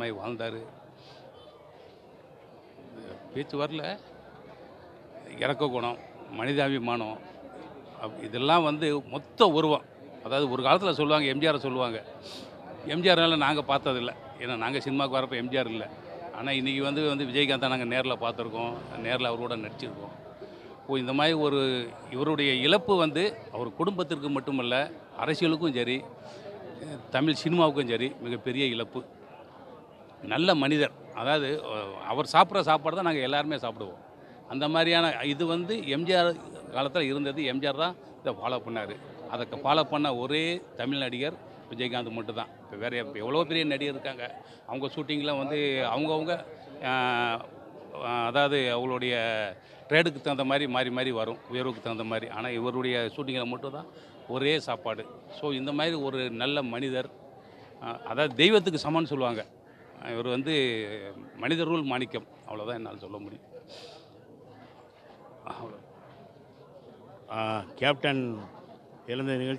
மாதிரி வாழ்ந்தார் பேச்சு வரல இறக்க குணம் மனிதாபிமானம் இதெல்லாம் வந்து மொத்த உருவம் அதாவது ஒரு காலத்தில் சொல்லுவாங்க எம்ஜிஆரை சொல்லுவாங்க எம்ஜிஆர்னால நாங்கள் பார்த்ததில்ல ஏன்னா நாங்கள் சினிமாவுக்கு வரப்போ எம்ஜிஆர் இல்லை ஆனால் இன்றைக்கி வந்து வந்து விஜயகாந்தை நாங்கள் நேரில் பார்த்துருக்கோம் நேரில் அவரோட நடிச்சிருக்கோம் ஓ இந்த மாதிரி ஒரு இவருடைய இழப்பு வந்து அவர் குடும்பத்திற்கு மட்டுமல்ல அரசியலுக்கும் சரி தமிழ் சினிமாவுக்கும் சரி மிகப்பெரிய இழப்பு நல்ல மனிதர் அதாவது அவர் சாப்பிட்ற சாப்பாடு தான் நாங்கள் எல்லாருமே சாப்பிடுவோம் அந்த மாதிரியான இது வந்து எம்ஜிஆர் காலத்தில் இருந்தது எம்ஜிஆர் தான் இதை ஃபாலோ பண்ணார் அதை ஃபாலோ பண்ண ஒரே தமிழ் நடிகர் விஜயகாந்த் மட்டும் தான் இப்போ வேறு எவ்வளோ பெரிய நடிகர் இருக்காங்க அவங்க ஷூட்டிங்கில் வந்து அவங்கவுங்க அதாவது அவங்களுடைய ட்ரேடுக்கு தகுந்த மாதிரி மாறி மாறி வரும் உயர்வுக்கு தகுந்த மாதிரி ஆனால் இவருடைய ஷூட்டிங்கில் மட்டும் தான் ஒரே சாப்பாடு ஸோ இந்த மாதிரி ஒரு நல்ல மனிதர் அதாவது தெய்வத்துக்கு சமம்னு சொல்லுவாங்க இவர் வந்து மனித ரூல் மாணிக்கம் அவ்வளோதான் என்னால் சொல்ல முடியும் கேப்டன் இழந்த நிகழ்ச்சி